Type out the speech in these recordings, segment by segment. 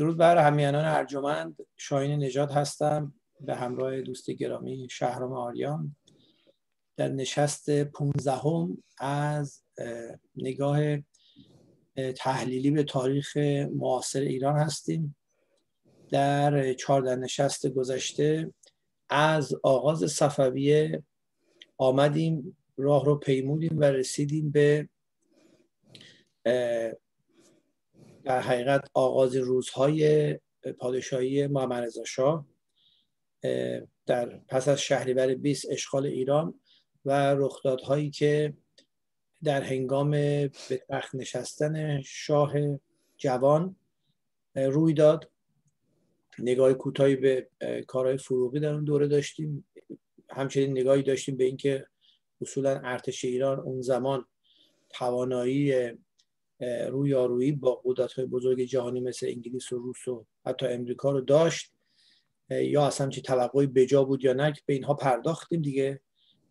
درود بر همیانان ارجمند شاهین نژاد هستم به همراه دوست گرامی شهرام آریان در نشست 15 هم از نگاه تحلیلی به تاریخ معاصر ایران هستیم در چهارده نشست گذشته از آغاز صفویه آمدیم راه رو پیمودیم و رسیدیم به در حقیقت آغاز روزهای پادشاهی محمد رضا شاه در پس از شهریور 20 اشغال ایران و رخدادهایی که در هنگام به تخت نشستن شاه جوان روی داد نگاه کوتاهی به کارهای فروغی در اون دوره داشتیم همچنین نگاهی داشتیم به اینکه اصولا ارتش ایران اون زمان توانایی رویارویی با قدرت های بزرگ جهانی مثل انگلیس و روس و حتی امریکا رو داشت یا اصلا چه توقعی بجا بود یا نه به اینها پرداختیم دیگه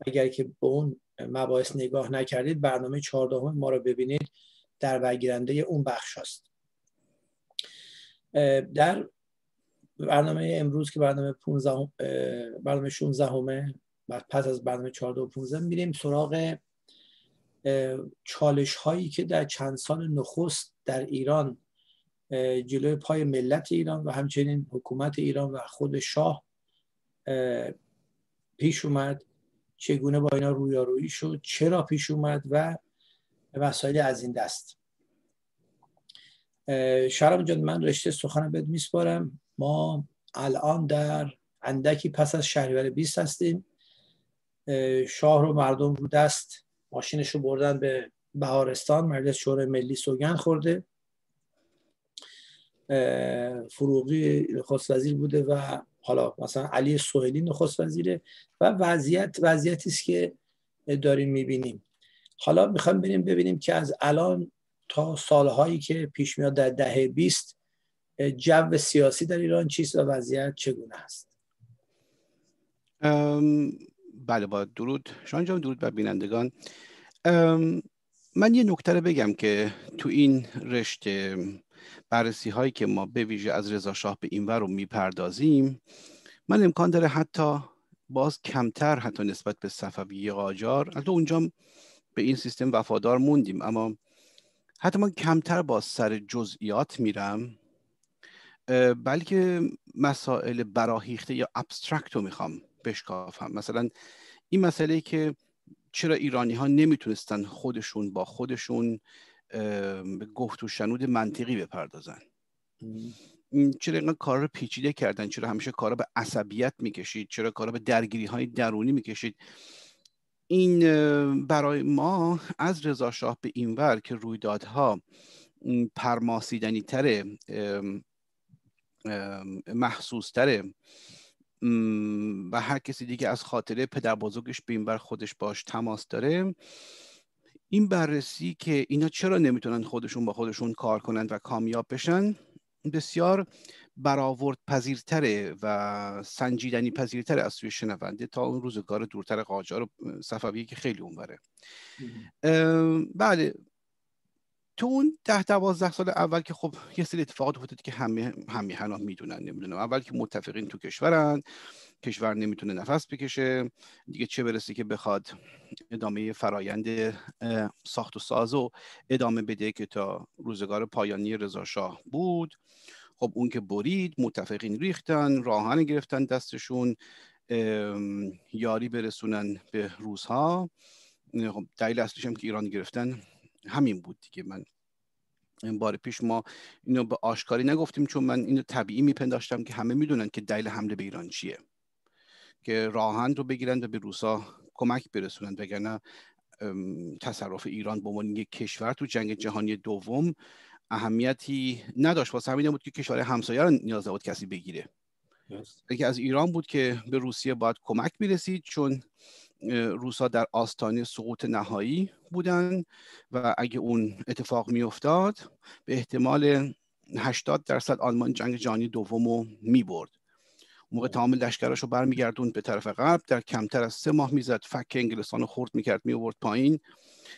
اگر که به اون مباحث نگاه نکردید برنامه چهاردهم ما رو ببینید در برگیرنده اون بخش هست در برنامه امروز که برنامه 15 برنامه 16 همه بعد پس از برنامه 14 و 15 میریم سراغ چالش هایی که در چند سال نخست در ایران جلوی پای ملت ایران و همچنین حکومت ایران و خود شاه پیش اومد چگونه با اینا رویارویی شد چرا پیش اومد و مسائل از این دست شرم جان من رشته سخنم بهت میسپارم ما الان در اندکی پس از شهریور 20 هستیم شاه رو مردم رو دست ماشینش رو بردن به بهارستان مجلس شورای ملی سوگن خورده فروغی نخست وزیر بوده و حالا مثلا علی سوهلی نخست وزیره و وضعیت وضعیتی است که داریم میبینیم حالا میخوام بریم ببینیم که از الان تا سالهایی که پیش میاد در دهه بیست جو سیاسی در ایران چیست و وضعیت چگونه است بله با درود شان جان درود بر بینندگان من یه نکته رو بگم که تو این رشته بررسی هایی که ما به ویژه از رضا شاه به ور رو میپردازیم من امکان داره حتی باز کمتر حتی نسبت به صفوی قاجار حتی اونجا به این سیستم وفادار موندیم اما حتی من کمتر با سر جزئیات میرم بلکه مسائل براهیخته یا ابسترکت رو میخوام بشکافم مثلا این مسئله که چرا ایرانی ها نمیتونستن خودشون با خودشون به گفت و شنود منطقی بپردازن چرا اینقدر کار رو پیچیده کردن چرا همیشه کار به عصبیت میکشید چرا کارا به درگیری های درونی میکشید این برای ما از رضا شاه به اینور که رویدادها پرماسیدنی تره محسوس تره و هر کسی دیگه از خاطره پدر بزرگش به این بر خودش باش تماس داره این بررسی که اینا چرا نمیتونن خودشون با خودشون کار کنند و کامیاب بشن بسیار برآورد پذیرتره و سنجیدنی پذیرتره از سوی شنونده تا اون روزگار دورتر قاجار و صفویه که خیلی اونوره بله تو اون ده دوازده سال اول که خب یه سری اتفاقات افتاد که همه همیهنا میدونن نمیدونم اول که متفقین تو کشورن کشور نمیتونه نفس بکشه دیگه چه برسه که بخواد ادامه فرایند ساخت و ساز و ادامه بده که تا روزگار پایانی رضاشاه بود خب اون که برید متفقین ریختن راهن گرفتن دستشون یاری برسونن به روزها خب دلیل اصلیش هم که ایران گرفتن همین بود دیگه من بار پیش ما اینو به آشکاری نگفتیم چون من اینو طبیعی میپنداشتم که همه میدونن که دلیل حمله به ایران چیه که راهند رو بگیرند و به روسا کمک برسونند وگرنه تصرف ایران به عنوان یک کشور تو جنگ جهانی دوم اهمیتی نداشت واسه همین بود که کشور همسایه رو نیاز بود کسی بگیره یکی از ایران بود که به روسیه باید کمک میرسید چون روسا در آستانه سقوط نهایی بودن و اگه اون اتفاق میافتاد به احتمال 80 درصد آلمان جنگ جهانی دوم رو می برد موقع خب. تمام لشکراش رو برمیگردوند به طرف غرب در کمتر از سه ماه میزد فک انگلستان رو خورد میکرد میورد پایین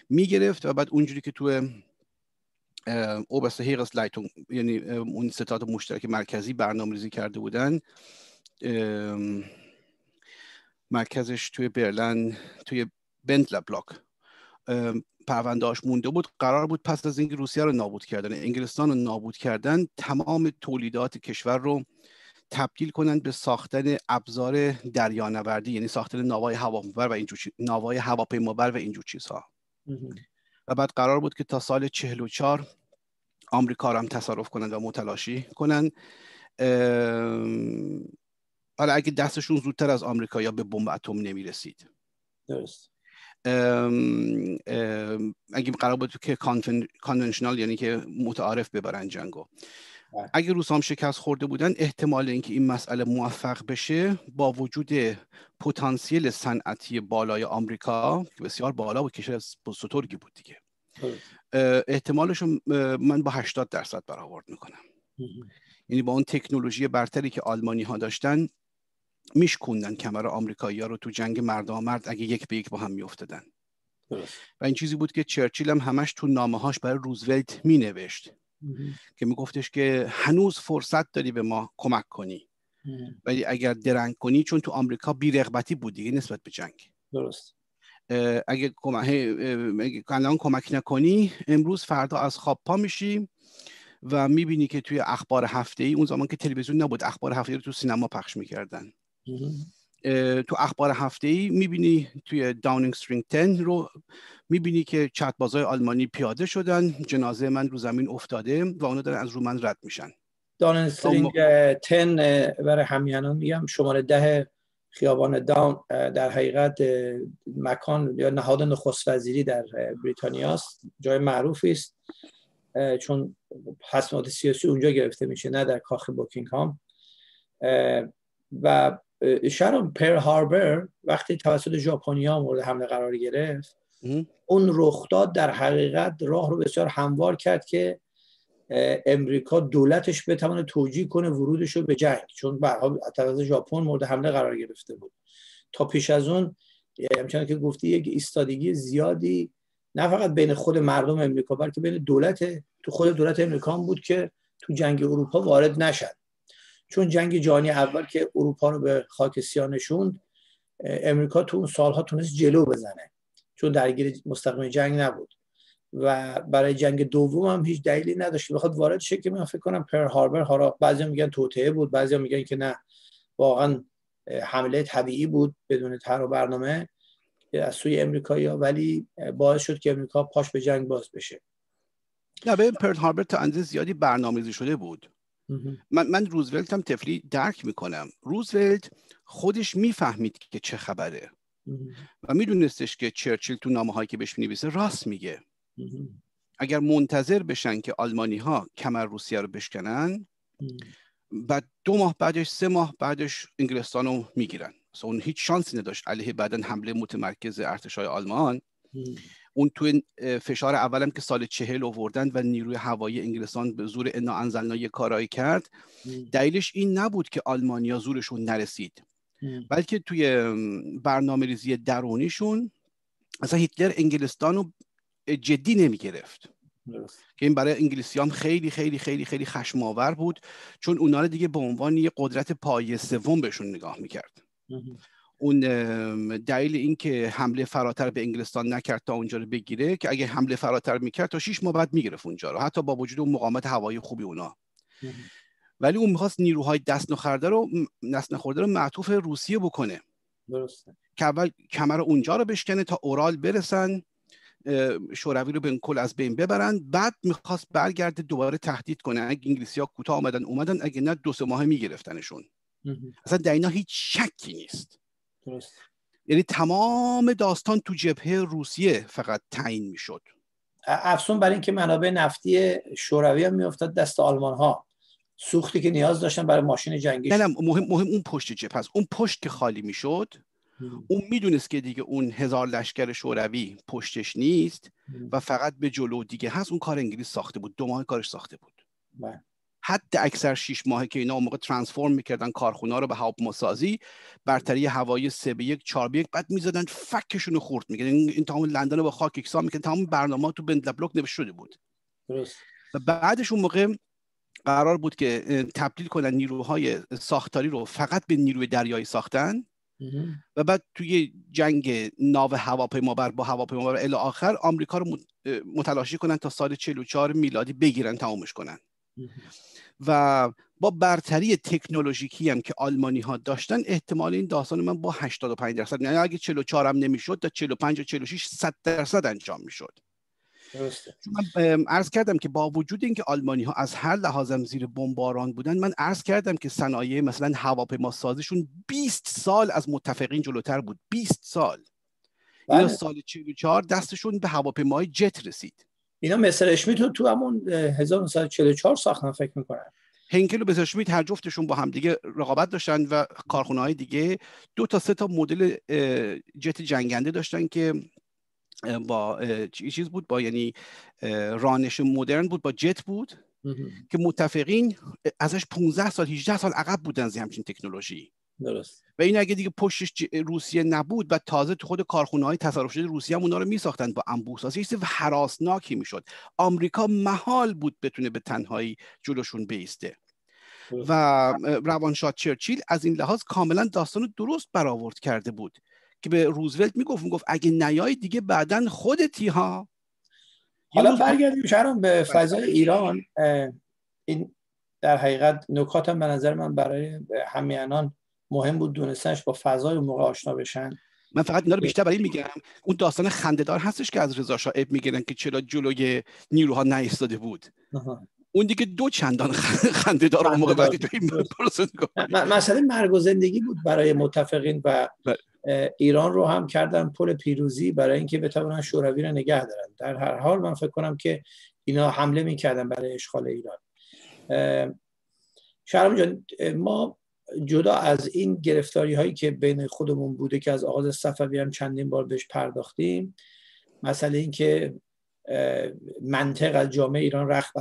میگرفت و بعد اونجوری که تو اوبست هیغس لایتون یعنی اون ستاد مشترک مرکزی برنامه ریزی کرده بودن مرکزش توی برلن توی بندلا بلاک پرونداش مونده بود قرار بود پس از اینکه روسیه رو نابود کردن انگلستان رو نابود کردن تمام تولیدات کشور رو تبدیل کنن به ساختن ابزار دریانوردی یعنی ساختن نوای هواپیمابر و اینجور چیز... هواپیمابر و اینجور چیزها و بعد قرار بود که تا سال 44 آمریکا رو هم تصرف کنند و متلاشی کنند حالا آره، اگه دستشون زودتر از آمریکا یا به بمب اتم نمیرسید درست اگه قرار بود که کانونشنال یعنی که متعارف ببرن جنگو بله. اگه روس هم شکست خورده بودن احتمال اینکه این مسئله موفق بشه با وجود پتانسیل صنعتی بالای آمریکا که بسیار بالا و کشور بزرگی بود دیگه احتمالشو من با 80 درصد برآورد میکنم یعنی با اون تکنولوژی برتری که آلمانی ها داشتن میشکوندن کمر آمریکایی‌ها رو تو جنگ مرد آمرد اگه یک به یک با هم میافتادن و این چیزی بود که چرچیل هم همش تو نامه هاش برای روزولت مینوشت که میگفتش که هنوز فرصت داری به ما کمک کنی ولی اگر درنگ کنی چون تو آمریکا بی رغبتی بود دیگه نسبت به جنگ درست اگه کمک کمک نکنی امروز فردا از خواب پا میشی و میبینی که توی اخبار هفته ای اون زمان که تلویزیون نبود اخبار هفته رو تو سینما پخش میکردن تو اخبار هفته ای میبینی توی داونینگ سترینگ 10 رو میبینی که بازای آلمانی پیاده شدن جنازه من رو زمین افتاده و اونا دارن از رو من رد میشن داونینگ سترینگ 10 برای همینان میگم شماره ده خیابان داون در حقیقت مکان یا نهاد نخست وزیری در بریتانیا است جای معروفی است چون پسماد سیاسی اونجا گرفته میشه نه در کاخ بوکینگهام و شهر پر هاربر وقتی توسط ها مورد حمله قرار گرفت اون رخداد در حقیقت راه رو بسیار هموار کرد که امریکا دولتش بتونه توجیه کنه ورودش رو به جنگ چون برها از ژاپن مورد حمله قرار گرفته بود تا پیش از اون همچنان که گفتی یک ایستادگی زیادی نه فقط بین خود مردم امریکا بلکه بین دولت تو خود دولت امریکا بود که تو جنگ اروپا وارد نشد چون جنگ جهانی اول که اروپا رو به خاک سیاه امریکا تو اون سالها تونست جلو بزنه چون درگیر مستقیم جنگ نبود و برای جنگ دوم هم هیچ دلیلی نداشت بخواد وارد شه که من فکر کنم پر هاربر حالا بعضی میگن توطعه بود بعضی میگن که نه واقعا حمله طبیعی بود بدون طرح و برنامه از سوی امریکایی ها ولی باعث شد که امریکا پاش به جنگ باز بشه نه به هاربر تا زیادی برنامه‌ریزی شده بود من, من روزولت هم تفری درک میکنم روزولت خودش میفهمید که چه خبره و میدونستش که چرچیل تو نامه هایی که بهش مینویسه راست میگه اگر منتظر بشن که آلمانی ها کمر روسیه رو بشکنن بعد دو ماه بعدش سه ماه بعدش انگلستان رو میگیرن اون هیچ شانسی نداشت علیه بعدن حمله متمرکز ارتشای آلمان اون توی فشار اولم که سال چهل آوردن و نیروی هوایی انگلستان به زور انا انزلنا یه کارایی کرد دلیلش این نبود که آلمانیا زورشون نرسید بلکه توی برنامه ریزی درونیشون اصلا هیتلر انگلستان رو جدی نمی گرفت که این برای انگلیسی هم خیلی خیلی خیلی خیلی خشماور بود چون اونا رو دیگه به عنوان یه قدرت پایه سوم بهشون نگاه میکرد اون دلیل اینکه حمله فراتر به انگلستان نکرد تا اونجا رو بگیره که اگه حمله فراتر میکرد تا شیش ماه بعد میگرفت اونجا رو حتی با وجود اون مقامت هوایی خوبی اونا ولی اون میخواست نیروهای دست نخورده رو دست نخورده رو معطوف روسیه بکنه درسته که اول کمر اونجا رو بشکنه تا اورال برسن شوروی رو به کل از بین ببرن بعد میخواست برگرده دوباره تهدید کنه اگه انگلیسی ها کوتاه آمدن اومدن اگه نه دو سه ماه میگرفتنشون اصلا در هیچ شکی نیست درست یعنی تمام داستان تو جبهه روسیه فقط تعیین میشد افسون برای اینکه منابع نفتی شوروی هم میافتاد دست آلمان ها سوختی که نیاز داشتن برای ماشین جنگی نه مهم مهم اون پشت جبهه است اون پشت که خالی میشد اون میدونست که دیگه اون هزار لشکر شوروی پشتش نیست و فقط به جلو دیگه هست اون کار انگلیس ساخته بود دو ماه کارش ساخته بود بله. حد اکثر شیش ماهه که اینا اون موقع ترانسفورم میکردن کارخونه رو به مسازی برتری هوایی 3 به یک 4 به 1 بعد میزدن فکشون رو خورد میکردن این تمام لندن رو با خاک یکسان میکردن تمام برنامه تو بند بلوک نوشته شده بود و بعدش اون موقع قرار بود که تبدیل کنن نیروهای ساختاری رو فقط به نیروی دریایی ساختن و بعد توی جنگ ناو هواپیما بر با هواپیما بر الی آخر آمریکا رو متلاشی کنن تا سال 44 میلادی بگیرن تمومش کنن و با برتری تکنولوژیکی هم که آلمانی ها داشتن احتمال این داستان من با 85 درصد یعنی اگه 44 هم نمیشد تا 45 و 46 100 درصد انجام میشد من عرض کردم که با وجود اینکه آلمانی ها از هر لحاظم زیر بمباران بودن من عرض کردم که صنایع مثلا هواپیما سازشون 20 سال از متفقین جلوتر بود 20 سال یا بله. سال 44 دستشون به هواپیمای جت رسید اینا مستر اشمیت رو تو همون 1944 ساختن فکر میکنن هنکل و بزرشمیت هر جفتشون با هم دیگه رقابت داشتن و کارخونه های دیگه دو تا سه تا مدل جت جنگنده داشتن که با چیز بود با یعنی رانش مدرن بود با جت بود که متفقین ازش 15 سال 18 سال عقب بودن زی همچین تکنولوژی درست و این اگه دیگه پشتش روسیه نبود و تازه تو خود کارخونه های تصرف شده روسیه هم اونا رو میساختن با سازی یه حراسناکی میشد آمریکا محال بود بتونه به تنهایی جلوشون بیسته و روانشاد چرچیل از این لحاظ کاملا داستان درست برآورد کرده بود که به روزولت میگفت میگفت اگه نیای دیگه بعدا خودتی ها حالا برگردیم شهرام به بله. فضای ایران این در حقیقت نکات به نظر من برای همیانان مهم بود دونستنش با فضای موقع آشنا بشن من فقط اینا رو بیشتر برای میگم اون داستان خندهدار هستش که از رضا شاه میگیرن که چرا جلوی نیروها نایستاده بود آه. اون دیگه دو چندان خنددار اون موقع بعدی تو این مسئله مرگ و زندگی بود برای متفقین و بله. ایران رو هم کردن پل پیروزی برای اینکه بتوانن شوروی رو نگه دارن در هر حال من فکر کنم که اینا حمله میکردن برای اشغال ایران شهرام جان ما جدا از این گرفتاری هایی که بین خودمون بوده که از آغاز صفوی هم چندین بار بهش پرداختیم مسئله این که منطق از جامعه ایران رخ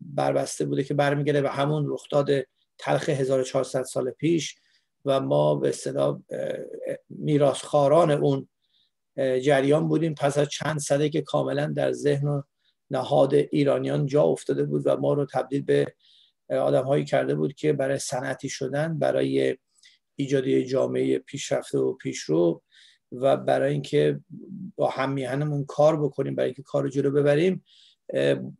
بربسته بوده که برمیگرده به همون رخداد تلخ 1400 سال پیش و ما به اصطلاح میراثخواران اون جریان بودیم پس از چند سده که کاملا در ذهن و نهاد ایرانیان جا افتاده بود و ما رو تبدیل به هایی کرده بود که برای صنعتی شدن برای ایجاد جامعه پیشرفته و پیشرو و برای اینکه با میهنمون کار بکنیم برای اینکه کار رو جلو ببریم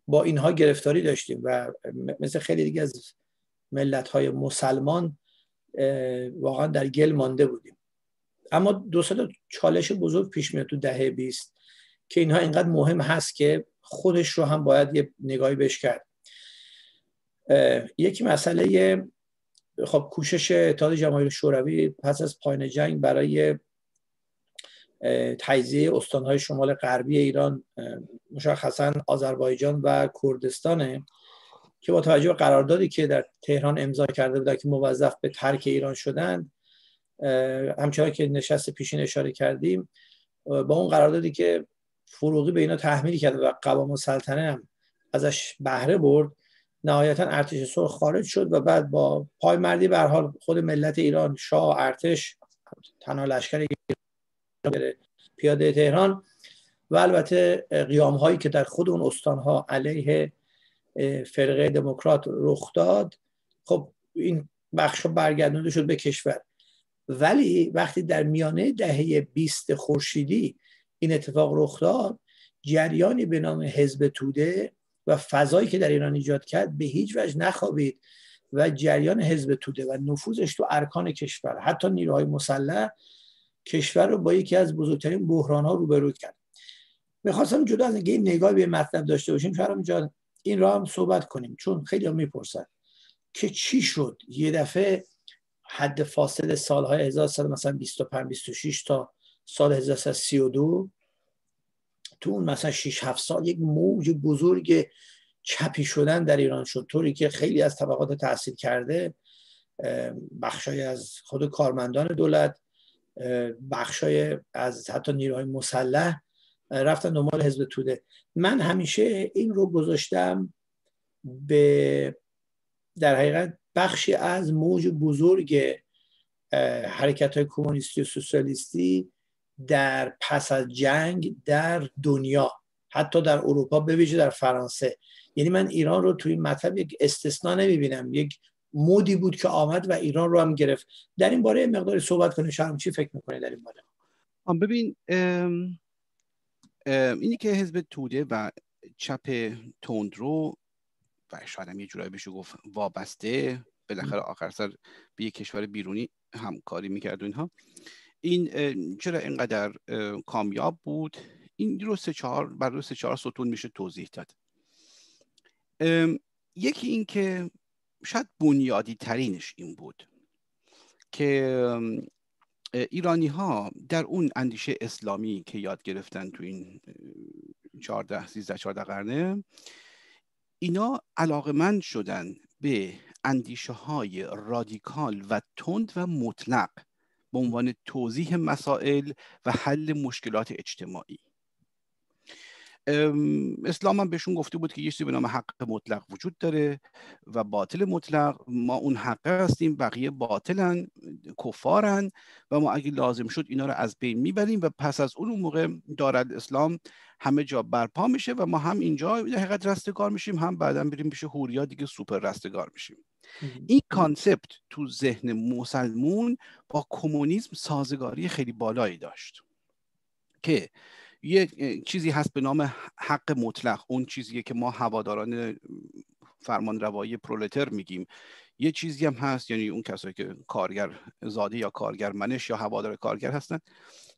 با اینها گرفتاری داشتیم و مثل خیلی دیگه از ملت های مسلمان واقعا در گل مانده بودیم اما دو سال چالش بزرگ پیش میاد تو دهه بیست که اینها اینقدر مهم هست که خودش رو هم باید یه نگاهی بهش کرد یکی مسئله خب کوشش اتحاد جماهیر شوروی پس از پایان جنگ برای تجزیه استانهای شمال غربی ایران مشخصا آذربایجان و کردستانه که با توجه به قراردادی که در تهران امضا کرده بود که موظف به ترک ایران شدند همچنان که نشست پیشین اشاره کردیم با اون قراردادی که فروغی به اینا تحمیل کرده و قوام سلطنه هم ازش بهره برد نهایتا ارتش سرخ خارج شد و بعد با پایمردی به حال خود ملت ایران شاه ارتش تنها لشکر پیاده تهران و البته قیام هایی که در خود اون استان ها علیه فرقه دموکرات رخ داد خب این بخش برگردانده شد به کشور ولی وقتی در میانه دهه 20 خورشیدی این اتفاق رخ داد جریانی به نام حزب توده و فضایی که در ایران ایجاد کرد به هیچ وجه نخوابید و جریان حزب توده و نفوذش تو ارکان کشور حتی نیروهای مسلح کشور رو با یکی از بزرگترین بحران ها روبرو کرد میخواستم جدا از اینکه این نگاه به مطلب داشته باشیم فرام این را هم صحبت کنیم چون خیلی هم میپرسن که چی شد یه دفعه حد فاصل سالهای 1100 مثلا 25 26 تا سال 1332 تو اون مثلا 6 سال یک موج بزرگ چپی شدن در ایران شد طوری که خیلی از طبقات تحصیل کرده بخشای از خود کارمندان دولت بخشای از حتی نیروهای مسلح رفتن دنبال حزب توده من همیشه این رو گذاشتم به در حقیقت بخشی از موج بزرگ حرکت های کمونیستی و سوسیالیستی در پس از جنگ در دنیا حتی در اروپا بویژه در فرانسه یعنی من ایران رو توی این مطلب یک استثنا نمیبینم یک مودی بود که آمد و ایران رو هم گرفت در این باره مقداری صحبت کنیم شما چی فکر میکنه در این باره ببین ام اینی که حزب توده و چپ تندرو و شاید هم یه جورایی بشه گفت وابسته بالاخره آخر سر به یک کشور بیرونی همکاری میکرد و اینها این چرا اینقدر کامیاب بود این رو سه چهار بر رو سه چهار ستون میشه توضیح داد یکی این که شاید بنیادی ترینش این بود که ایرانی ها در اون اندیشه اسلامی که یاد گرفتن تو این 14 13 14 قرنه اینا علاقمند شدن به اندیشه های رادیکال و تند و مطلق به عنوان توضیح مسائل و حل مشکلات اجتماعی اسلام هم بهشون گفته بود که یه چیزی به نام حق مطلق وجود داره و باطل مطلق ما اون حقه هستیم بقیه باطلن کفارن و ما اگه لازم شد اینا رو از بین میبریم و پس از اون موقع دارد اسلام همه جا برپا میشه و ما هم اینجا حقیقت رستگار میشیم هم بعدا بریم پیش هوریا دیگه سوپر رستگار میشیم این کانسپت تو ذهن مسلمون با کمونیسم سازگاری خیلی بالایی داشت که یه چیزی هست به نام حق مطلق اون چیزیه که ما هواداران فرمان روایی پرولتر میگیم یه چیزی هم هست یعنی اون کسایی که کارگر زاده یا کارگر منش یا هوادار کارگر هستن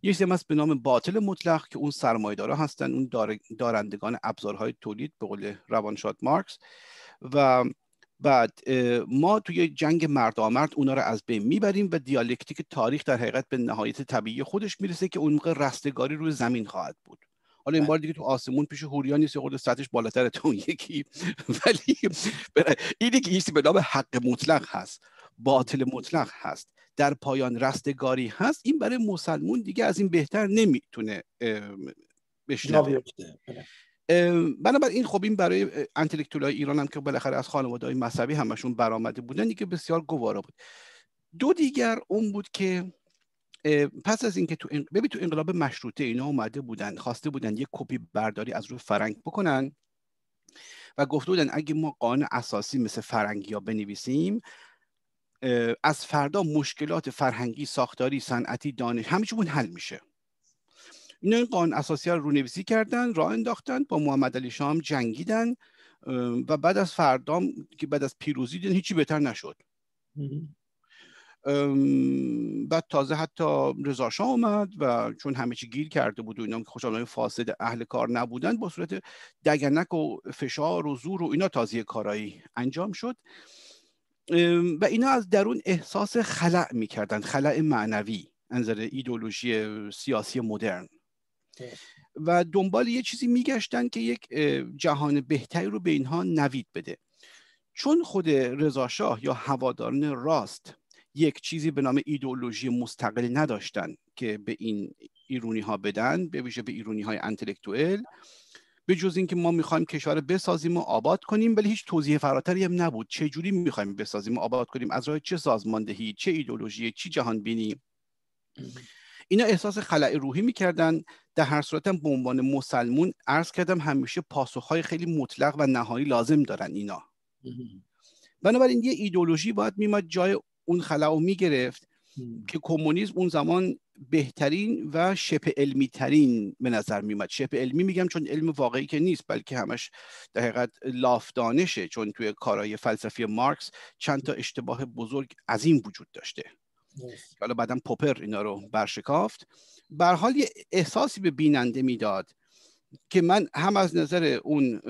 یه چیزی هم هست به نام باطل مطلق که اون سرمایه‌دارا هستن اون دارندگان ابزارهای تولید به قول روانشاد مارکس و بعد ما توی جنگ مرد آمرد اونا رو از بین میبریم و دیالکتیک تاریخ در حقیقت به نهایت طبیعی خودش میرسه که اون موقع رستگاری روی زمین خواهد بود حالا این بله. بار دیگه تو آسمون پیش هوریا نیست خود سطحش بالاتر تو اون یکی ولی اینی که ایستی به نام حق مطلق هست باطل مطلق هست در پایان رستگاری هست این برای مسلمون دیگه از این بهتر نمیتونه بشنوه بنابراین خب این برای انتلیکتول های ایران هم که بالاخره از خانواده های مذهبی همشون برآمده بودن که بسیار گوارا بود دو دیگر اون بود که پس از اینکه تو ببین تو انقلاب مشروطه اینا اومده بودن خواسته بودن یک کپی برداری از روی فرنگ بکنن و گفته بودن اگه ما قانون اساسی مثل فرنگی یا بنویسیم از فردا مشکلات فرهنگی ساختاری صنعتی دانش همه حل میشه اینا این قانون اساسی رو رونویسی کردن راه انداختن با محمد علی شام جنگیدن و بعد از فردام که بعد از پیروزی دیدن هیچی بهتر نشد بعد تازه حتی رضا اومد و چون همه چی گیر کرده بود و اینا که خوشحالانه فاسد اهل کار نبودن با صورت دگنک و فشار و زور و اینا تازه کارایی انجام شد و اینا از درون احساس خلع میکردن خلع معنوی نظر ایدولوژی سیاسی مدرن و دنبال یه چیزی میگشتن که یک جهان بهتری رو به اینها نوید بده چون خود رضاشاه یا هواداران راست یک چیزی به نام ایدئولوژی مستقل نداشتن که به این ایرونی ها بدن به ویژه به ایرونی های انتلکتوئل به جز اینکه ما میخوایم کشور بسازیم و آباد کنیم ولی هیچ توضیح فراتری هم نبود چه جوری میخوایم بسازیم و آباد کنیم از راه چه سازماندهی چه ایدولوژی چه جهان بینی اینا احساس خلع روحی میکردن در هر صورتم به عنوان مسلمون عرض کردم همیشه پاسخهای خیلی مطلق و نهایی لازم دارن اینا بنابراین یه ایدولوژی باید میمد جای اون خلع رو میگرفت که کمونیسم اون زمان بهترین و شپ علمی ترین به نظر میمد شپ علمی میگم چون علم واقعی که نیست بلکه همش در حقیقت لاف دانشه چون توی کارهای فلسفی مارکس چند تا اشتباه بزرگ عظیم وجود داشته حالا بعدا پوپر اینا رو برشکافت به حال یه احساسی به بیننده میداد که من هم از نظر اون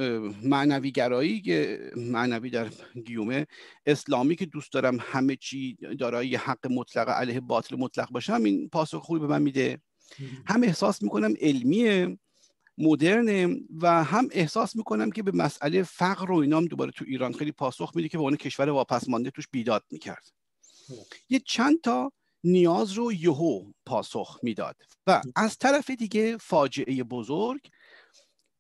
معنوی گرایی که معنوی در گیومه اسلامی که دوست دارم همه چی دارایی حق مطلق علیه باطل مطلق باشم این پاسخ خوبی به من میده هم احساس میکنم علمیه مدرن و هم احساس میکنم که به مسئله فقر و اینام دوباره تو ایران خیلی پاسخ میده که به اون کشور واپس مانده توش بیداد میکرد یه چند تا نیاز رو یهو پاسخ میداد و از طرف دیگه فاجعه بزرگ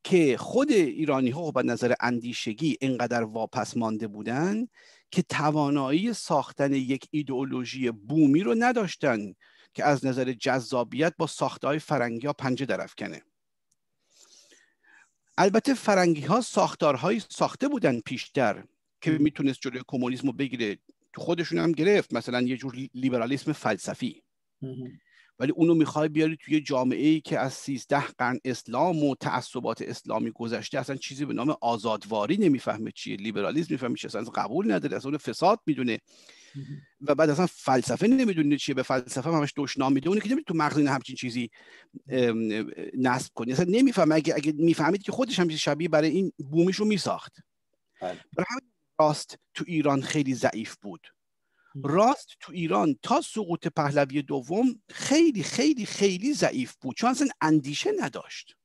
که خود ایرانی ها به نظر اندیشگی اینقدر واپس مانده بودن که توانایی ساختن یک ایدئولوژی بومی رو نداشتن که از نظر جذابیت با ساختهای فرنگی ها پنجه درف کنه البته فرنگی ها ساختارهایی ساخته بودن پیشتر که میتونست جلوی کمونیسم رو بگیره تو خودشون هم گرفت مثلا یه جور لیبرالیسم فلسفی ولی اونو میخوای بیاری توی جامعه ای که از سیزده قرن اسلام و تعصبات اسلامی گذشته اصلا چیزی به نام آزادواری نمیفهمه چیه لیبرالیسم میفهمه چیه اصلا قبول نداره اصلا فساد میدونه و بعد اصلا فلسفه نمیدونه چیه به فلسفه همش دشنام میده اونی که نمیدونه تو مغزین همچین چیزی نصب کنی اصلا نمیفهمه اگه اگه میفهمید که خودش هم شبیه برای این بومیشو میساخت بله. برای راست تو ایران خیلی ضعیف بود راست تو ایران تا سقوط پهلوی دوم خیلی خیلی خیلی ضعیف بود چون اصلا اندیشه نداشت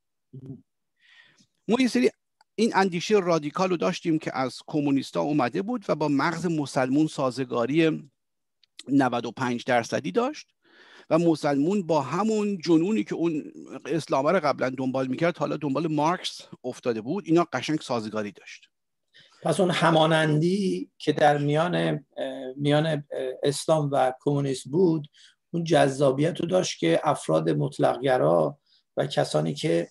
ما یه سری این اندیشه رادیکال رو داشتیم که از کمونیستا اومده بود و با مغز مسلمون سازگاری 95 درصدی داشت و مسلمون با همون جنونی که اون اسلامه رو قبلا دنبال میکرد حالا دنبال مارکس افتاده بود اینا قشنگ سازگاری داشت پس اون همانندی که در میان میان اسلام و کمونیست بود اون جذابیت رو داشت که افراد مطلقگرا و کسانی که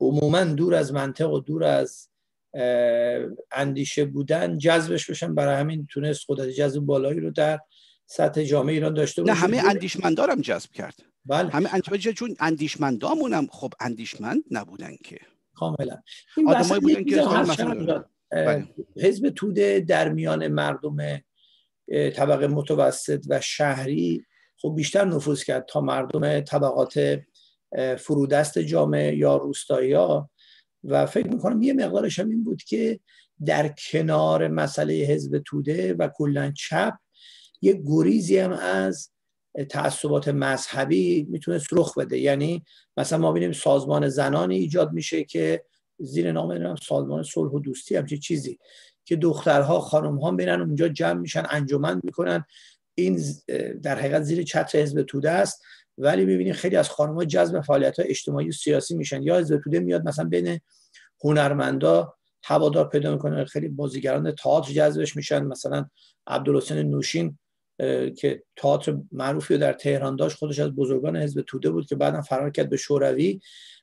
عموما دور از منطق و دور از اندیشه بودن جذبش بشن برای همین تونست قدرت جذب بالایی رو در سطح جامعه ایران داشته نه همه اندیشمندارم جذب کرد بله همه اندیشمندامون خب اندیشمند نبودن که کاملا بله. حزب توده در میان مردم طبقه متوسط و شهری خب بیشتر نفوذ کرد تا مردم طبقات فرودست جامعه یا روستایی ها و فکر میکنم یه مقدارش هم این بود که در کنار مسئله حزب توده و کلا چپ یه گریزی هم از تعصبات مذهبی میتونست رخ بده یعنی مثلا ما بینیم سازمان زنانی ایجاد میشه که زیر نام سازمان صلح و دوستی همچه چیزی که دخترها خانم ها میرن اونجا جمع میشن انجمن میکنن این در حقیقت زیر چتر حزب توده است ولی میبینیم خیلی از خانم ها جذب فعالیت های اجتماعی و سیاسی میشن یا حزب توده میاد مثلا بین هنرمندا هوادار پیدا میکنه خیلی بازیگران تئاتر جذبش میشن مثلا عبدالحسین نوشین که تئاتر معروفی در تهران داشت خودش از بزرگان حزب توده بود که بعدا فرار کرد به شوروی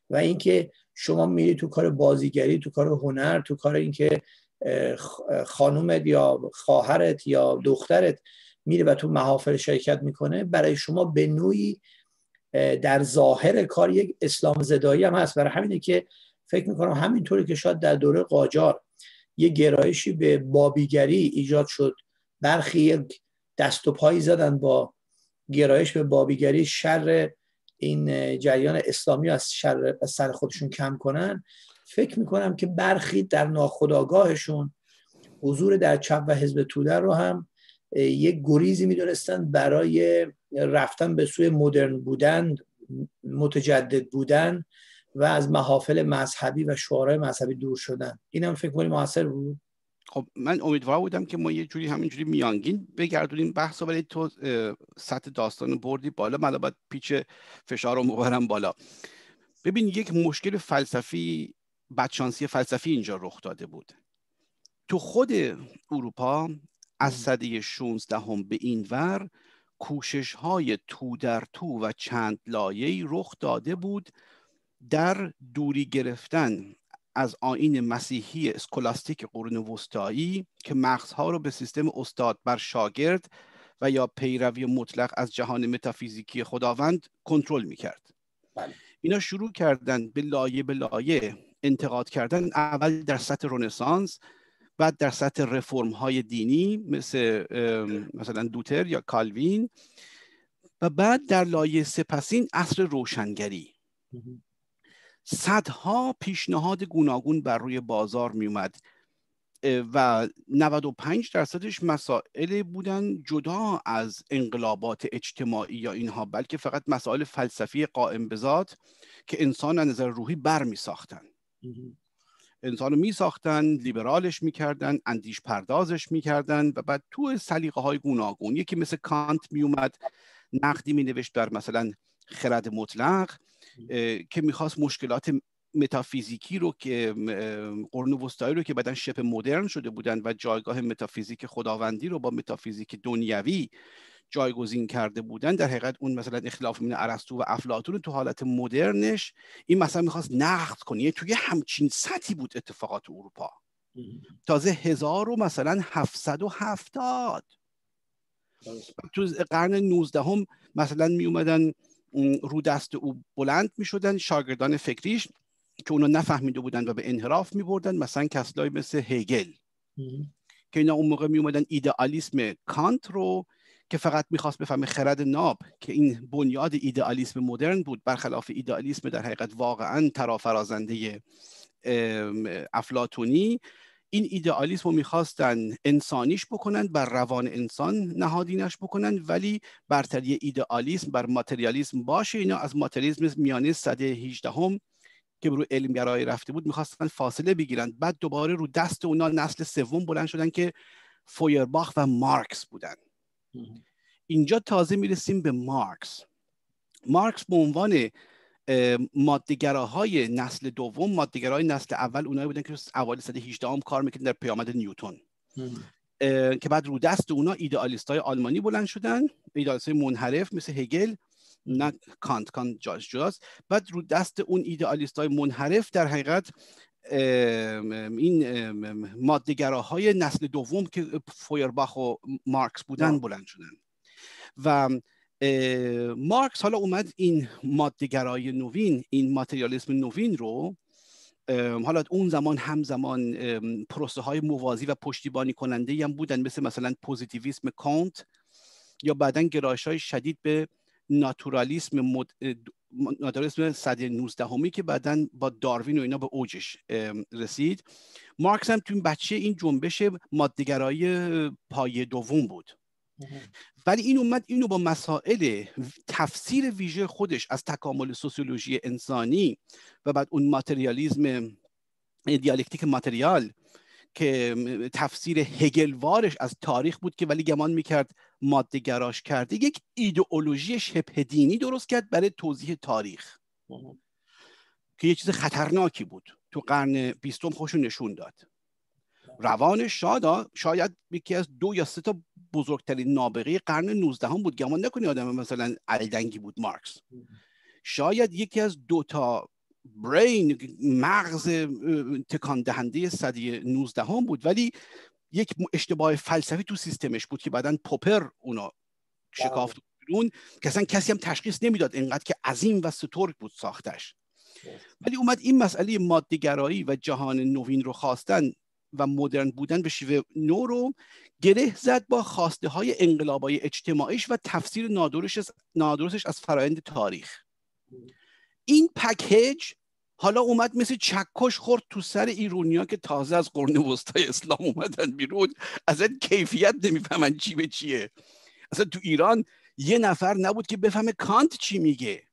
و اینکه شما میری تو کار بازیگری تو کار هنر تو کار اینکه خانومت یا خواهرت یا دخترت میره و تو محافل شرکت میکنه برای شما به نوعی در ظاهر کار یک اسلام زدایی هم هست برای همینه که فکر میکنم همینطوری که شاید در دوره قاجار یه گرایشی به بابیگری ایجاد شد برخی یک دست و پایی زدن با گرایش به بابیگری شر این جریان اسلامی از شر از سر خودشون کم کنن فکر میکنم که برخی در ناخودآگاهشون حضور در چپ و حزب توده رو هم یک گریزی میدونستن برای رفتن به سوی مدرن بودن متجدد بودن و از محافل مذهبی و شعارهای مذهبی دور شدن این هم فکر کنیم موثر بود خب من امیدوار بودم که ما یه جوری همینجوری میانگین بگردونیم بحث ولی تو سطح داستان بردی بالا من باید پیچ فشار رو بالا ببین یک مشکل فلسفی بدشانسی فلسفی اینجا رخ داده بود تو خود اروپا از صده 16 هم به این ور کوشش های تو در تو و چند لایه رخ داده بود در دوری گرفتن از آین مسیحی اسکولاستیک قرون وسطایی که مغزها رو به سیستم استاد بر شاگرد و یا پیروی مطلق از جهان متافیزیکی خداوند کنترل کرد. بله. اینا شروع کردن به لایه به لایه انتقاد کردن اول در سطح رنسانس بعد در سطح رفرم های دینی مثل مثلا دوتر یا کالوین و بعد در لایه سپسین اصر روشنگری صدها پیشنهاد گوناگون بر روی بازار می اومد و 95 درصدش مسائل بودن جدا از انقلابات اجتماعی یا اینها بلکه فقط مسائل فلسفی قائم بذات که انسان از نظر روحی بر می ساختن انسانو می ساختن لیبرالش میکردن اندیش پردازش میکردن و بعد تو سلیقه های گوناگون یکی مثل کانت می اومد نقدی می نوشت بر مثلا خرد مطلق که میخواست مشکلات متافیزیکی رو که قرون وسطایی رو که بعدا شپ مدرن شده بودن و جایگاه متافیزیک خداوندی رو با متافیزیک دنیوی جایگزین کرده بودن در حقیقت اون مثلا اختلاف بین ارسطو و افلاطون تو حالت مدرنش این مثلا میخواست نقد کنه یعنی توی همچین سطحی بود اتفاقات اروپا تازه هزار و مثلا هفتاد تو قرن نوزدهم مثلا میومدن رو دست او بلند می شدن شاگردان فکریش که اونو نفهمیده بودن و به انحراف می بردن مثلا کسلای مثل هگل که اینا اون موقع می اومدن ایدئالیسم کانت رو که فقط میخواست بفهمه خرد ناب که این بنیاد ایدئالیسم مدرن بود برخلاف ایدئالیسم در حقیقت واقعا ترافرازنده افلاتونی این ایدئالیسم رو میخواستن انسانیش بکنن بر روان انسان نهادینش بکنن ولی برتری ایدئالیسم بر ماتریالیسم باشه اینا از ماتریالیسم میانه صده 18 هم که رو علمگرایی رفته بود میخواستن فاصله بگیرن بعد دوباره رو دست اونا نسل سوم بلند شدن که فویرباخ و مارکس بودن اینجا تازه میرسیم به مارکس مارکس به عنوان مادهگراهای نسل دوم مادهگراهای نسل اول اونایی بودن که اوایل سده 18 هم کار میکردن در پیامد نیوتون که بعد رو دست اونا ایدئالیست های آلمانی بلند شدن ایدئالیست های منحرف مثل هگل نه کانت کانت جاش جداست بعد رو دست اون ایدئالیست های منحرف در حقیقت این مادهگراهای نسل دوم که فویرباخ و مارکس بودن بلند شدن و مارکس حالا اومد این مادهگرای نوین این ماتریالیسم نوین رو حالا اون زمان همزمان پروسه های موازی و پشتیبانی کننده هم بودن مثل مثلا پوزیتیویسم کانت یا بعدا گرایش های شدید به ناتورالیسم مد... ناتورالیسم صد 19 که بعدا با داروین و اینا به اوجش رسید مارکس هم تو این بچه این جنبش مادهگرایی پای دوم بود ولی این اومد اینو با مسائل تفسیر ویژه خودش از تکامل سوسیولوژی انسانی و بعد اون ماتریالیزم دیالکتیک ماتریال که تفسیر هگلوارش از تاریخ بود که ولی گمان میکرد ماده گراش کرده یک ایدئولوژی شبه دینی درست کرد برای توضیح تاریخ که یه چیز خطرناکی بود تو قرن بیستم خوشو نشون داد روان شادا شاید یکی از دو یا سه تا بزرگترین نابغه قرن 19 هم بود گمان نکنی آدم مثلا الدنگی بود مارکس شاید یکی از دو تا برین مغز تکان دهنده صدی 19 هم بود ولی یک اشتباه فلسفی تو سیستمش بود که بعدا پوپر اونا شکافت بله. بیرون که کسی هم تشخیص نمیداد اینقدر که عظیم و سترک بود ساختش بله. ولی اومد این مسئله مادیگرایی و جهان نوین رو خواستن و مدرن بودن به شیوه نو رو گره زد با خواسته های انقلابای اجتماعیش و تفسیر نادرستش از فرایند تاریخ این پکیج حالا اومد مثل چکش خورد تو سر ایرونیا که تازه از قرن وسطای اسلام اومدن بیرون این کیفیت نمیفهمن چی به چیه اصلا تو ایران یه نفر نبود که بفهمه کانت چی میگه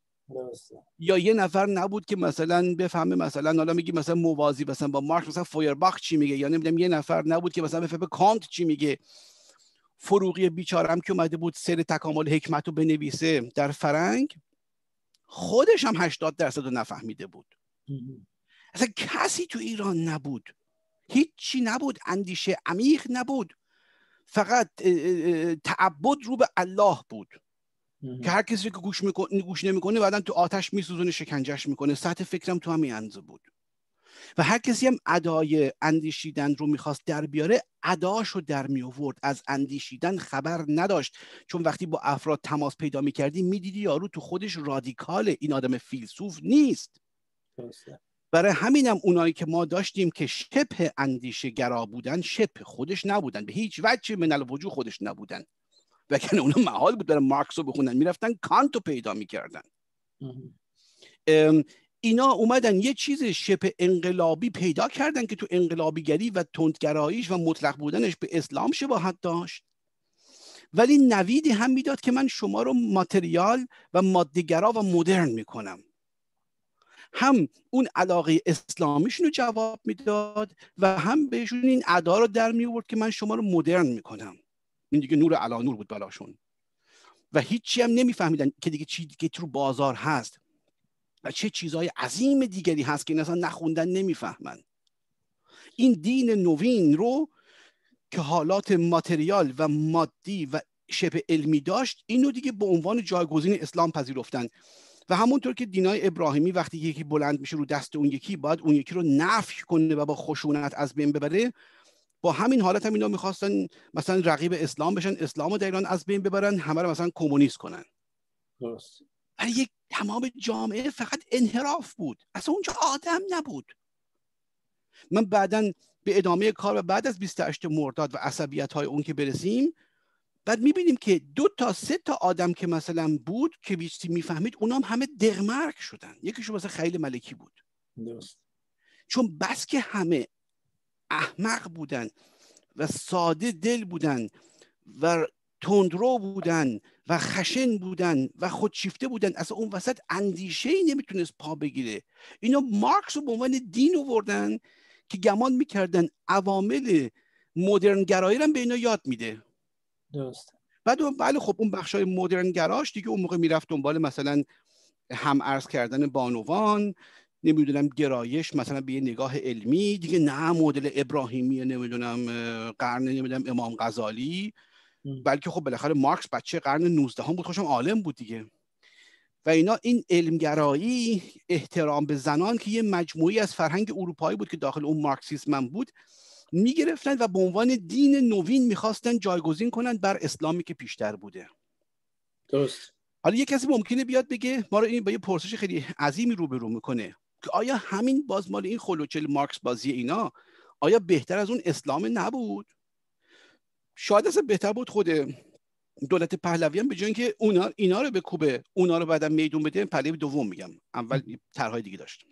یا یه نفر نبود که مثلا بفهمه مثلا حالا میگی مثلا موازی مثلا با مارکس مثلا فویرباخ چی میگه یا یعنی نمیدونم یه نفر نبود که مثلا بفهمه کانت چی میگه فروغی بیچارم که اومده بود سر تکامل حکمت رو بنویسه در فرنگ خودش هم 80 درصد رو نفهمیده بود اصلا کسی تو ایران نبود هیچی نبود اندیشه عمیق نبود فقط تعبد رو به الله بود که هر کسی که گوش میکنه گوش نمیکنه بعدا تو آتش میسوزونه شکنجش میکنه سطح فکرم تو همین انزه بود و هر کسی هم ادای اندیشیدن رو میخواست در بیاره اداش رو در می آورد از اندیشیدن خبر نداشت چون وقتی با افراد تماس پیدا میکردی میدیدی یارو تو خودش رادیکاله این آدم فیلسوف نیست برای برای همینم اونایی که ما داشتیم که شپ اندیشه گرا بودن شپ خودش نبودن به هیچ وجه من وجود خودش نبودن وگرنه اونا محال بود برای مارکس رو بخونن میرفتن کانت رو پیدا میکردن اینا اومدن یه چیز شپ انقلابی پیدا کردن که تو انقلابیگری و تندگراییش و مطلق بودنش به اسلام شباهت داشت ولی نویدی هم میداد که من شما رو ماتریال و مادهگرا و مدرن میکنم هم اون علاقه اسلامیشون رو جواب میداد و هم بهشون این ادا رو در میورد که من شما رو مدرن میکنم این دیگه نور علا نور بود بالاشون. و هیچی هم نمیفهمیدن که دیگه چی که تو بازار هست و چه چیزهای عظیم دیگری هست که این اصلا نخوندن نمیفهمن این دین نوین رو که حالات ماتریال و مادی و شبه علمی داشت اینو دیگه به عنوان جایگزین اسلام پذیرفتن و همونطور که دینای ابراهیمی وقتی یکی بلند میشه رو دست اون یکی باید اون یکی رو نفی کنه و با خشونت از بین ببره با همین حالت هم اینا میخواستن مثلا رقیب اسلام بشن اسلام رو در از بین ببرن همه رو مثلا کمونیست کنن درست ولی یک تمام جامعه فقط انحراف بود اصلا اونجا آدم نبود من بعدا به ادامه کار و بعد از 28 مرداد و عصبیت های اون که برسیم بعد میبینیم که دو تا سه تا آدم که مثلا بود که بیستی میفهمید اونام همه دغمرک شدن یکیشون مثلا خیلی ملکی بود درست چون بس که همه احمق بودن و ساده دل بودن و تندرو بودن و خشن بودن و خودشیفته بودن اصلا اون وسط اندیشه ای نمیتونست پا بگیره اینا مارکس رو به عنوان دین آوردن که گمان میکردن عوامل مدرن گرایی هم به اینا یاد میده درست بعد بله خب اون بخش های مدرن گراش دیگه اون موقع میرفت دنبال مثلا هم عرض کردن بانوان نمیدونم گرایش مثلا به یه نگاه علمی دیگه نه مدل ابراهیمی نمیدونم قرن نمیدونم امام غزالی بلکه خب بالاخره مارکس بچه قرن 19 هم بود خوشم عالم بود دیگه و اینا این علمگرایی احترام به زنان که یه مجموعی از فرهنگ اروپایی بود که داخل اون مارکسیسم بود میگرفتن و به عنوان دین نوین میخواستن جایگزین کنن بر اسلامی که پیشتر بوده درست حالا یه کسی ممکنه بیاد بگه ما رو این با یه پرسش خیلی عظیمی روبرو میکنه آیا همین باز مال این خلوچل مارکس بازی اینا آیا بهتر از اون اسلام نبود شاید اصلا بهتر بود خود دولت پهلوی هم به جای اینکه اونا اینا رو به کوبه اونا رو بعدا میدون بده پهلوی دوم میگم اول طرحهای دیگه داشت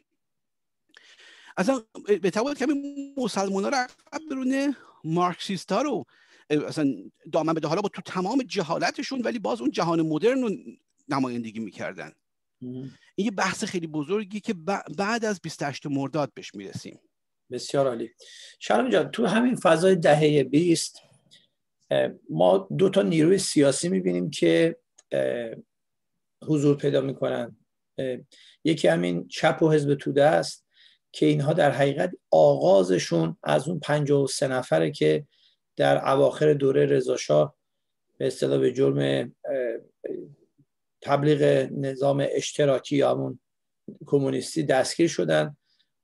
اصلا بهتر بود کمی مسلمان رو عقب برونه مارکسیست رو اصلا دامن بده حالا با تو تمام جهالتشون ولی باز اون جهان مدرن رو نمایندگی میکردن این یه بحث خیلی بزرگی که بعد از 28 مرداد بهش میرسیم بسیار عالی شرم جان تو همین فضای دهه 20 ما دو تا نیروی سیاسی میبینیم که حضور پیدا میکنن یکی همین چپ و حزب توده است که اینها در حقیقت آغازشون از اون 53 نفره که در اواخر دوره رضاشاه به اصطلاح به جرم تبلیغ نظام اشتراکی یا همون کمونیستی دستگیر شدن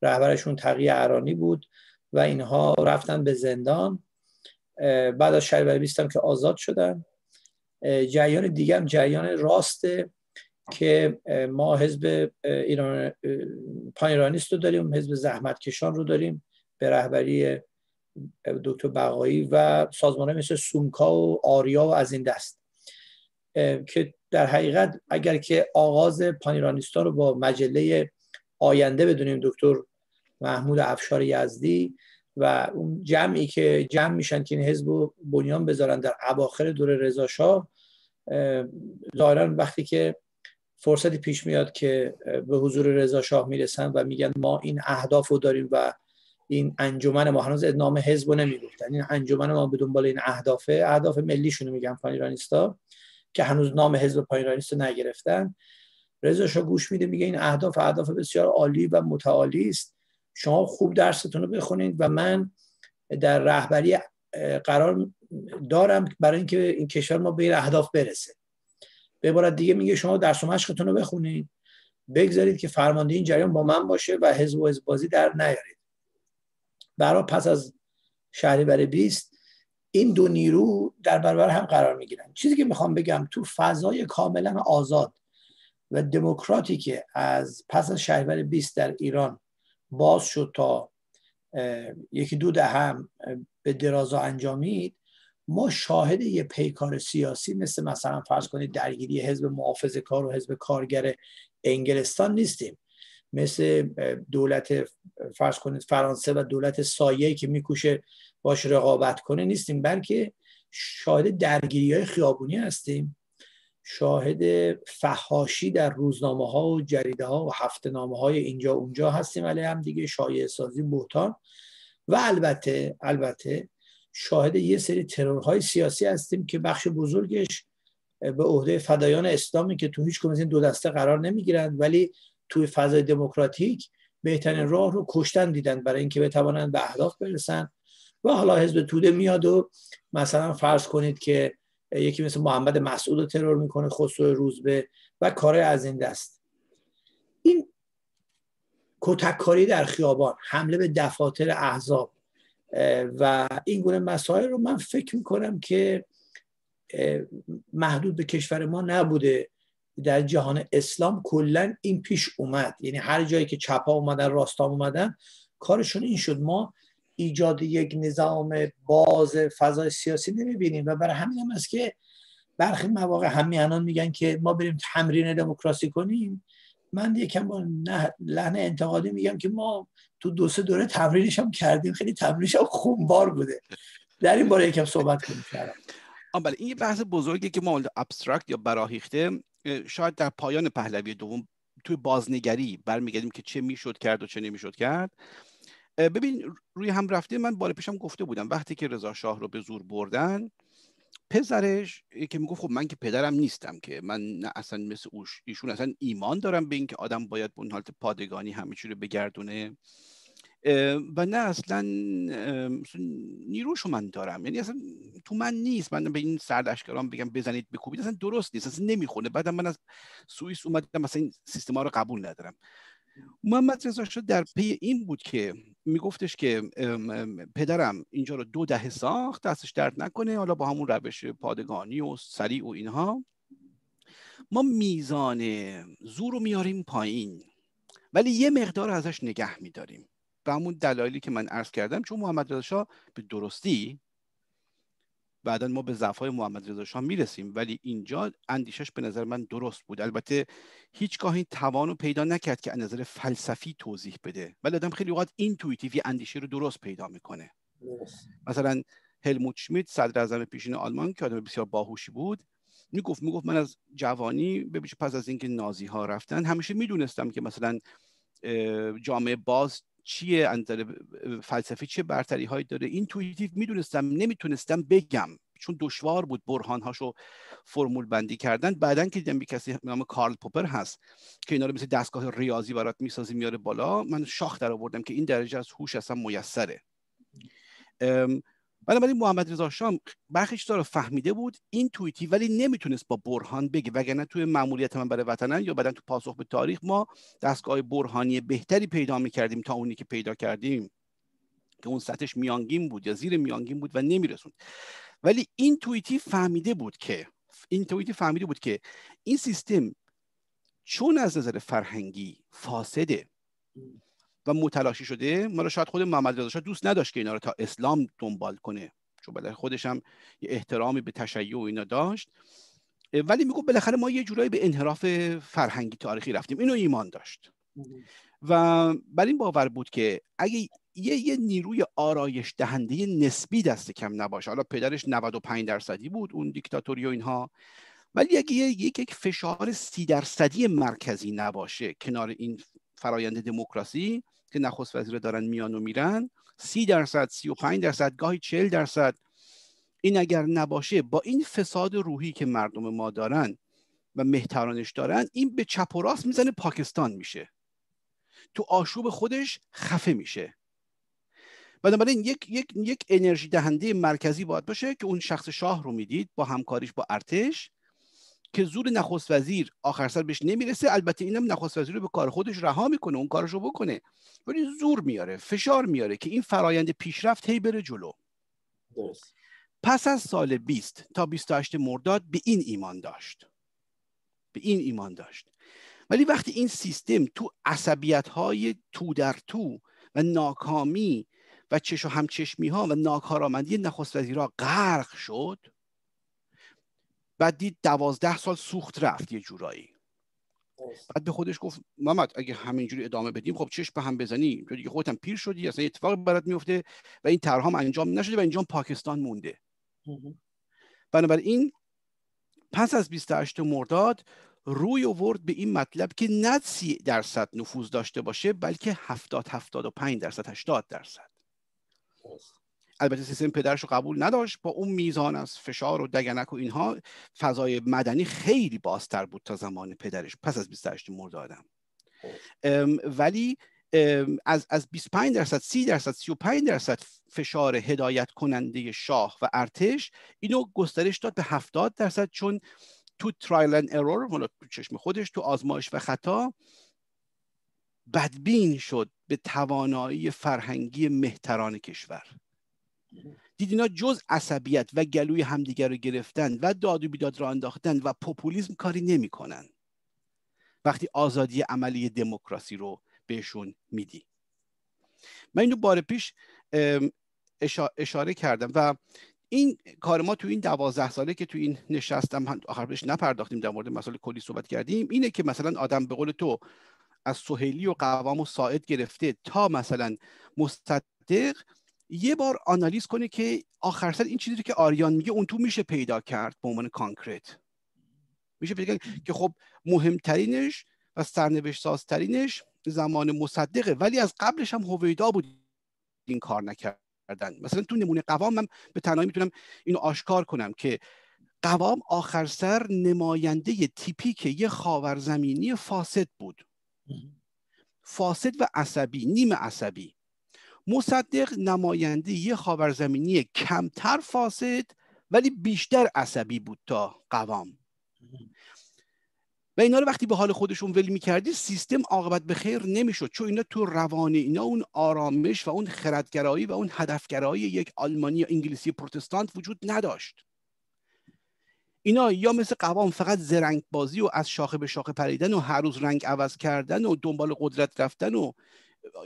رهبرشون تقیه ارانی بود و اینها رفتن به زندان بعد از شهریور 20 که آزاد شدن جریان دیگه هم جریان راسته که ما حزب ایران رو داریم حزب زحمتکشان رو داریم به رهبری دکتر بقایی و سازمان مثل سونکا و آریا و از این دست که در حقیقت اگر که آغاز پانیرانیستا رو با مجله آینده بدونیم دکتر محمود افشار یزدی و اون جمعی که جمع میشن که این حزب و بنیان بذارن در اواخر دوره رضا شاه وقتی که فرصتی پیش میاد که به حضور رضا شاه میرسن و میگن ما این اهداف رو داریم و این انجمن ما هنوز نام حزب رو نمیگفتن این انجمن ما به دنبال این اهدافه اهداف ملیشون رو میگن پانیرانیستا که هنوز نام حزب رو نگرفتن رضا شاه گوش میده میگه این اهداف اهداف بسیار عالی و متعالی است شما خوب درستون رو بخونید و من در رهبری قرار دارم برای اینکه این کشور ما به این اهداف برسه به عبارت دیگه میگه شما درس و مشقتون رو بخونید بگذارید که فرمانده این جریان با من باشه و حزب و حزب بازی در نیارید برای پس از شهریور بیست این دو نیرو در برابر هم قرار می گیرن چیزی که میخوام بگم تو فضای کاملا آزاد و دموکراتی که از پس از شهریور 20 در ایران باز شد تا یکی دو دهم به درازا انجامید ما شاهد یه پیکار سیاسی مثل مثلا فرض کنید درگیری حزب محافظ کار و حزب کارگر انگلستان نیستیم مثل دولت فرض کنید فرانسه و دولت سایه که میکوشه باش رقابت کنه نیستیم بلکه شاهد درگیری های خیابونی هستیم شاهد فهاشی در روزنامه ها و جریده ها و هفته نامه های اینجا اونجا هستیم ولی هم دیگه شایع سازی بهتان و البته البته شاهد یه سری ترورهای سیاسی هستیم که بخش بزرگش به عهده فدایان اسلامی که تو هیچ کم از این دو دسته قرار نمیگیرند ولی توی فضای دموکراتیک بهترین راه رو کشتن دیدن برای اینکه بتوانند به اهداف برسن و حالا حزب توده میاد و مثلا فرض کنید که یکی مثل محمد مسعود رو ترور میکنه خسرو روزبه و کارهای از این دست این کتککاری در خیابان حمله به دفاتر احزاب و این گونه مسائل رو من فکر میکنم که محدود به کشور ما نبوده در جهان اسلام کلا این پیش اومد یعنی هر جایی که چپا اومدن راستا اومدن کارشون این شد ما ایجاد یک نظام باز فضای سیاسی نمیبینیم و برای همین هم است که برخی مواقع همیهنان میگن که ما بریم تمرین دموکراسی کنیم من یکم با لحن انتقادی میگم که ما تو دو سه دوره تمرینش هم کردیم خیلی تمرینش هم خونبار بوده در این باره یکم صحبت کنیم کردم بله این یه بحث بزرگی که ما ابسترکت یا براهیخته شاید در پایان پهلوی دوم توی بازنگری برمیگردیم که چه میشد کرد و چه نمیشد کرد ببین روی هم رفته من بالا پیشم گفته بودم وقتی که رضا شاه رو به زور بردن پسرش که میگفت خب من که پدرم نیستم که من نه اصلا مثل اوش ایشون اصلا ایمان دارم به اینکه آدم باید به اون حالت پادگانی همه رو بگردونه و نه اصلا نیروشو من دارم یعنی اصلا تو من نیست من به این سردشگران بگم بزنید بکوبید اصلا درست نیست اصلا نمیخونه بعدم من از سوئیس اومدم اصلا این سیستما رو قبول ندارم محمد رضا شاه در پی این بود که میگفتش که پدرم اینجا رو دو دهه ساخت دستش درد نکنه حالا با همون روش پادگانی و سریع و اینها ما میزان زور رو میاریم پایین ولی یه مقدار ازش نگه میداریم به همون دلایلی که من عرض کردم چون محمد رضا شاه به درستی بعدا ما به ضعف محمد رضا شاه میرسیم ولی اینجا اندیشش به نظر من درست بود البته هیچگاه این توان رو پیدا نکرد که از نظر فلسفی توضیح بده ولی آدم خیلی اوقات اینتویتیو اندیشه رو درست پیدا میکنه مثلا هلموت شمیت صدر اعظم پیشین آلمان که آدم بسیار باهوشی بود میگفت میگفت من از جوانی به پس از اینکه نازی ها رفتن همیشه میدونستم که مثلا جامعه باز چیه انظر فلسفی چه برتری هایی داره اینتویتیو میدونستم نمیتونستم بگم چون دشوار بود برهان هاشو فرمول بندی کردن بعدا که دیدم کسی نام کارل پوپر هست که اینا رو مثل دستگاه ریاضی برات میسازی میاره بالا من شاخ در آوردم که این درجه از هوش اصلا میسره ولی محمد رضا شام برخی چیزا رو فهمیده بود این توییتی ولی نمیتونست با برهان بگه وگرنه توی معمولیت من برای وطنن یا بعدا تو پاسخ به تاریخ ما دستگاه برهانی بهتری پیدا میکردیم تا اونی که پیدا کردیم که اون سطحش میانگین بود یا زیر میانگین بود و نمیرسوند ولی این توییتی فهمیده بود که توییتی فهمیده بود که این سیستم چون از نظر فرهنگی فاسده و متلاشی شده ما شاید خود محمد رضا شاه دوست نداشت که اینا رو تا اسلام دنبال کنه چون بالاخره خودش هم یه احترامی به تشیع و اینا داشت ولی میگو بالاخره ما یه جورایی به انحراف فرهنگی تاریخی رفتیم اینو ایمان داشت و بر این باور بود که اگه یه, یه نیروی آرایش دهنده نسبی دست کم نباشه حالا پدرش 95 درصدی بود اون دیکتاتوری و اینها ولی اگه یک یک فشار سی درصدی مرکزی نباشه کنار این فرایند دموکراسی که نخست وزیر دارن میان و میرن سی درصد سی و پنج درصد گاهی چل درصد این اگر نباشه با این فساد روحی که مردم ما دارن و مهترانش دارن این به چپ و راست میزنه پاکستان میشه تو آشوب خودش خفه میشه بنابراین یک, یک, یک انرژی دهنده مرکزی باید باشه که اون شخص شاه رو میدید با همکاریش با ارتش که زور نخست وزیر آخر سر بهش نمیرسه البته اینم نخست وزیر رو به کار خودش رها میکنه اون کارشو بکنه ولی زور میاره فشار میاره که این فرایند پیشرفت هی بره جلو پس از سال 20 تا 28 مرداد به این ایمان داشت به این ایمان داشت ولی وقتی این سیستم تو عصبیت های تو در تو و ناکامی و چش و همچشمی ها و ناکارآمدی نخست وزیرا غرق شد بعد دید دوازده سال سوخت رفت یه جورایی بعد به خودش گفت محمد اگه همینجوری ادامه بدیم خب چش به هم بزنیم چون دیگه خودت پیر شدی اصلا اتفاق برات میفته و این هم انجام نشده و اینجا پاکستان مونده بنابراین پس از 28 مرداد روی آورد به این مطلب که نه 30 درصد نفوذ داشته باشه بلکه 70 75 درصد 80 درصد البته سیستم پدرش رو قبول نداشت با اون میزان از فشار و دگنک و اینها فضای مدنی خیلی بازتر بود تا زمان پدرش پس از 28 مردادم خب. ولی از از 25 درصد 30 درصد 35 درصد فشار هدایت کننده شاه و ارتش اینو گسترش داد به 70 درصد چون تو ترایل اند ارور تو چشم خودش تو آزمایش و خطا بدبین شد به توانایی فرهنگی مهتران کشور دید اینا جز عصبیت و گلوی همدیگر رو گرفتن و داد و بیداد را انداختن و پوپولیزم کاری نمیکنن وقتی آزادی عملی دموکراسی رو بهشون میدی من اینو بار پیش اشاره کردم و این کار ما تو این دوازده ساله که تو این نشستم آخر بهش نپرداختیم در مورد مسئله کلی صحبت کردیم اینه که مثلا آدم به قول تو از سهیلی و قوام و ساعد گرفته تا مثلا مستدق یه بار آنالیز کنه که آخر سر این چیزی که آریان میگه اون تو میشه پیدا کرد به عنوان کانکریت میشه پیدا کرد که خب مهمترینش و سرنوشت سازترینش زمان مصدقه ولی از قبلش هم هویدا بود این کار نکردن مثلا تو نمونه قوام من به تنهایی میتونم اینو آشکار کنم که قوام آخر سر نماینده تیپی که یه خاورزمینی فاسد بود فاسد و عصبی نیم عصبی مصدق نماینده یه خاورزمینی کمتر فاسد ولی بیشتر عصبی بود تا قوام و اینا رو وقتی به حال خودشون ول میکردی سیستم عاقبت به خیر نمیشد چون اینا تو روان اینا اون آرامش و اون خردگرایی و اون هدفگرایی یک آلمانی یا انگلیسی پروتستانت وجود نداشت اینا یا مثل قوام فقط زرنگ بازی و از شاخه به شاخه پریدن و هر روز رنگ عوض کردن و دنبال قدرت رفتن و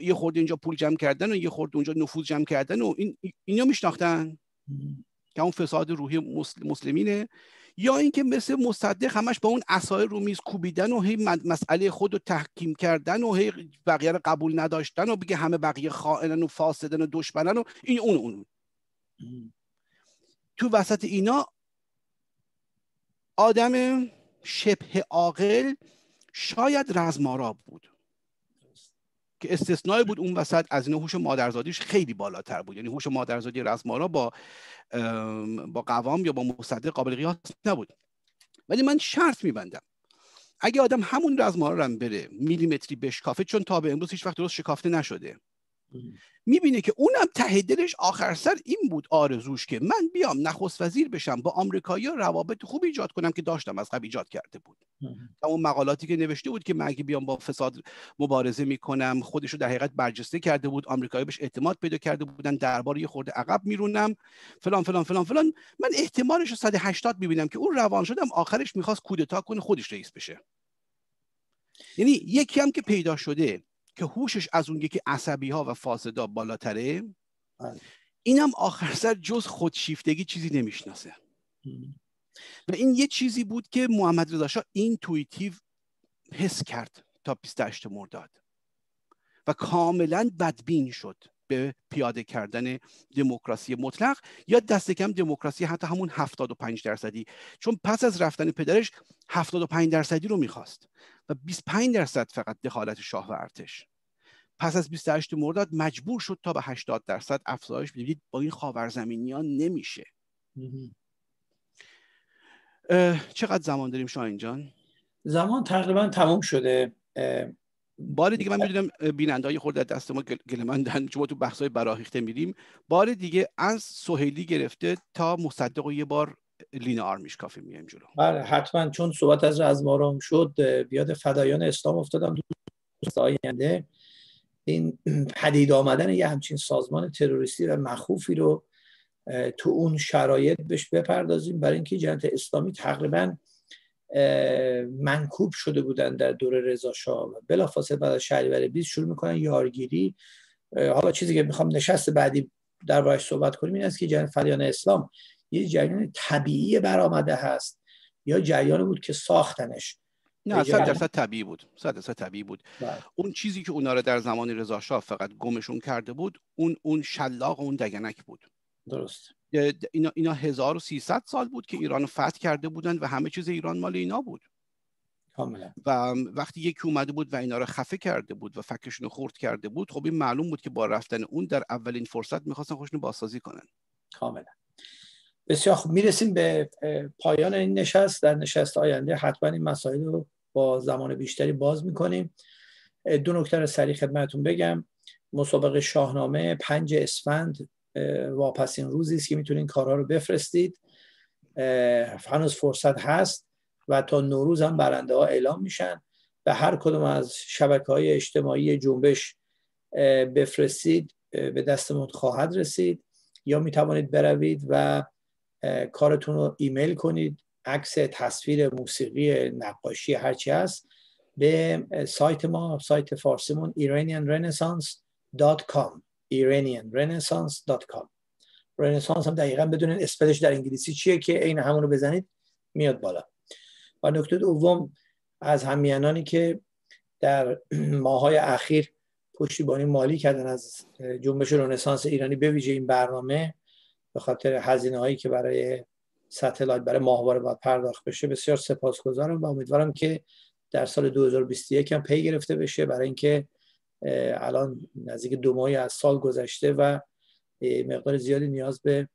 یه خورده اینجا پول جمع کردن و یه خورده اونجا نفوذ جمع کردن و این اینا میشناختن که اون فساد روحی مسلمینه یا اینکه مثل مصدق همش با اون اسای رو میز کوبیدن و هی مسئله خود رو تحکیم کردن و هی بقیه رو قبول نداشتن و بگه همه بقیه خائنن و فاسدن و دشمنن و این اون اون تو وسط اینا آدم شبه عاقل شاید رزماراب بود که استثنای بود اون وسط از این هوش مادرزادیش خیلی بالاتر بود یعنی هوش مادرزادی رزمارا با با قوام یا با مصدق قابل قیاس نبود ولی من شرط میبندم اگه آدم همون رزمارا رو هم بره میلیمتری بشکافه چون تا به امروز هیچ وقت درست شکافته نشده میبینه که اونم ته دلش آخر سر این بود آرزوش که من بیام نخست وزیر بشم با آمریکایی‌ها روابط خوب ایجاد کنم که داشتم از قبل ایجاد کرده بود اون مقالاتی که نوشته بود که من اگه بیام با فساد مبارزه میکنم خودش رو در حقیقت برجسته کرده بود آمریکایی بهش اعتماد پیدا کرده بودن درباره یه خورده عقب میرونم فلان فلان فلان فلان من احتمالش رو 180 میبینم که اون روان شدم آخرش میخواست کودتا کنه خودش رئیس بشه یعنی یکی هم که پیدا شده که هوشش از اون یکی عصبی ها و فاسدا بالاتره بله. اینم آخر سر جز خودشیفتگی چیزی نمیشناسه و این یه چیزی بود که محمد رضا شاه اینتویتیو حس کرد تا 28 مرداد و کاملا بدبین شد به پیاده کردن دموکراسی مطلق یا دست کم دموکراسی حتی همون 75 درصدی چون پس از رفتن پدرش 75 درصدی رو میخواست و 25 درصد فقط دخالت شاه و ارتش پس از 28 مرداد مجبور شد تا به 80 درصد افزایش بدید یعنی با این خاورزمینیان نمیشه چقدر زمان داریم شاهین جان زمان تقریبا تمام شده بار دیگه من میدونم بیننده های خورده دست ما گلمندن چون ما تو بحث های براهیخته میریم بار دیگه از سوهیلی گرفته تا مصدق یه بار آرمیش کافی میایم جلو بله حتما چون صحبت از رزمارام شد بیاد فدایان اسلام افتادم دوست آینده این پدید آمدن یه همچین سازمان تروریستی و مخوفی رو تو اون شرایط بهش بپردازیم برای اینکه جنت اسلامی تقریبا منکوب شده بودن در دوره رضا شاه بلافاصله بعد از شهریور 20 شروع میکنن یارگیری حالا چیزی که میخوام نشست بعدی در صحبت کنیم این است که جنت فدایان اسلام یه جریان طبیعی برآمده هست یا جریان بود که ساختنش نه صد درصد طبیعی بود صد درصد طبیعی بود بله. اون چیزی که اونا رو در زمان رضا فقط گمشون کرده بود اون اون شلاق اون دگنک بود درست اینا, اینا 1300 سال بود که ایران فتح کرده بودن و همه چیز ایران مال اینا بود کاملا و وقتی یکی اومده بود و اینا رو خفه کرده بود و فکشون رو خورد کرده بود خب این معلوم بود که با رفتن اون در اولین فرصت میخواستن خودشون بازسازی کنن کاملا بسیار خوب میرسیم به پایان این نشست در نشست آینده حتما این مسائل رو با زمان بیشتری باز میکنیم دو نکته رو سریع خدمتون بگم مسابقه شاهنامه پنج اسفند واپسین روزی است که میتونین کارها رو بفرستید هنوز فرصت هست و تا نوروز هم برنده ها اعلام میشن به هر کدوم از شبکه های اجتماعی جنبش بفرستید به دستمون خواهد رسید یا میتوانید بروید و کارتون رو ایمیل کنید عکس تصویر موسیقی نقاشی هرچی هست به سایت ما سایت فارسیمون iranianrenaissance.com iranianrenaissance.com رنسانس هم دقیقا بدونین اسپلش در انگلیسی چیه که این همون رو بزنید میاد بالا و نکته دوم از همیانانی که در ماهای اخیر پشتیبانی مالی کردن از جنبش رنسانس ایرانی به ویژه این برنامه به خاطر هزینه هایی که برای ستلایت برای ماهواره باید پرداخت بشه بسیار سپاسگزارم و امیدوارم که در سال 2021 هم پی گرفته بشه برای اینکه الان نزدیک دو ماهی از سال گذشته و مقدار زیادی نیاز به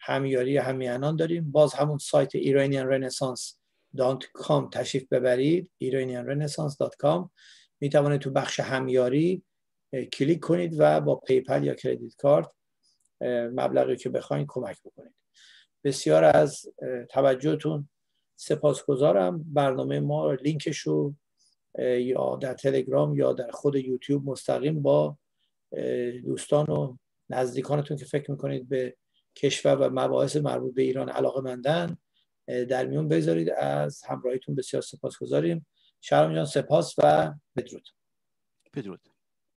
همیاری همیانان داریم باز همون سایت ایرانیان رنسانس کام تشریف ببرید iranianrenaissance.com می توانید تو بخش همیاری کلیک کنید و با پیپل یا کریدیت کارت مبلغی که بخواین کمک بکنید بسیار از توجهتون سپاسگزارم برنامه ما لینکش رو یا در تلگرام یا در خود یوتیوب مستقیم با دوستان و نزدیکانتون که فکر میکنید به کشور و مباحث مربوط به ایران علاقه مندن در میون بذارید از همراهیتون بسیار سپاس گذاریم شهرام جان سپاس و بدرود بدرود